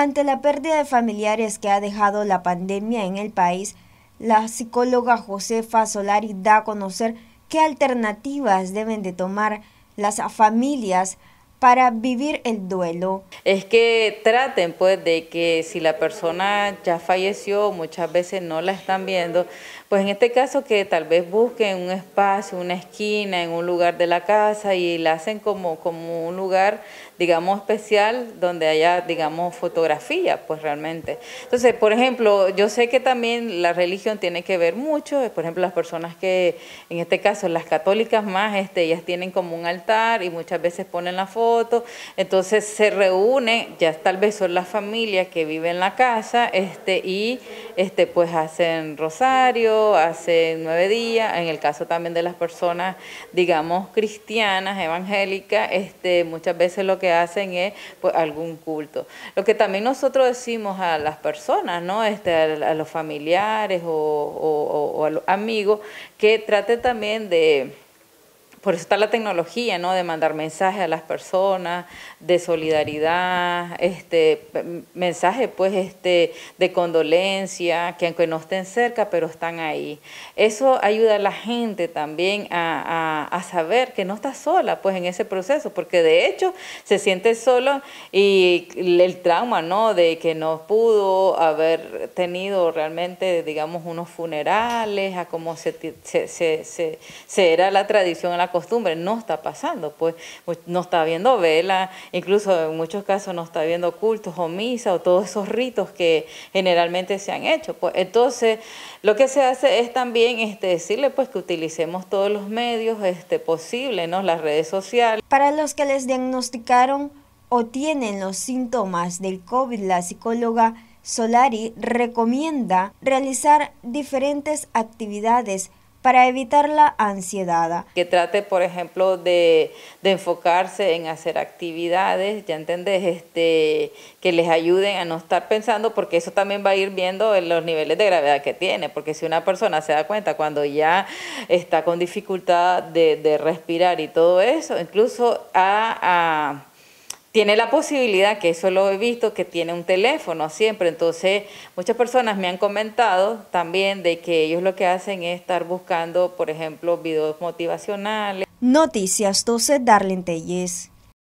Ante la pérdida de familiares que ha dejado la pandemia en el país, la psicóloga Josefa Solari da a conocer qué alternativas deben de tomar las familias para vivir el duelo? Es que traten pues de que si la persona ya falleció, muchas veces no la están viendo, pues en este caso que tal vez busquen un espacio, una esquina, en un lugar de la casa y la hacen como, como un lugar, digamos, especial donde haya, digamos, fotografía, pues realmente. Entonces, por ejemplo, yo sé que también la religión tiene que ver mucho, eh, por ejemplo, las personas que, en este caso, las católicas más, este, ellas tienen como un altar y muchas veces ponen la foto entonces se reúne, ya tal vez son las familias que viven en la casa, este, y este, pues hacen rosario, hacen nueve días. En el caso también de las personas, digamos, cristianas, evangélicas, este, muchas veces lo que hacen es pues, algún culto. Lo que también nosotros decimos a las personas, ¿no? Este, a, los familiares o, a los amigos, que trate también de por eso está la tecnología, ¿no? De mandar mensajes a las personas, de solidaridad, este, mensajes, pues, este, de condolencia, que aunque no estén cerca, pero están ahí. Eso ayuda a la gente también a, saber que no está sola, pues, en ese proceso, porque de hecho se siente solo y el trauma, ¿no? De que no pudo haber tenido realmente, digamos, unos funerales, a cómo se, se, se, se era la tradición en la costumbre, no está pasando, pues, pues no está viendo vela, incluso en muchos casos no está viendo cultos o misa o todos esos ritos que generalmente se han hecho. Pues entonces, lo que se hace es también este, decirle pues que utilicemos todos los medios este, posibles, ¿no? las redes sociales. Para los que les diagnosticaron o tienen los síntomas del COVID, la psicóloga Solari recomienda realizar diferentes actividades para evitar la ansiedad. Que trate, por ejemplo, de, de, enfocarse en hacer actividades, ya entendés, este, que les ayuden a no estar pensando, porque eso también va a ir viendo los niveles de gravedad que tiene, porque si una persona se da cuenta cuando ya está con dificultad de, respirar y todo eso, incluso a tiene la posibilidad, que eso lo he visto, que tiene un teléfono siempre. Entonces, muchas personas me han comentado también de que ellos lo que hacen es estar buscando, por ejemplo, videos motivacionales. Noticias 12, Darlene Telles.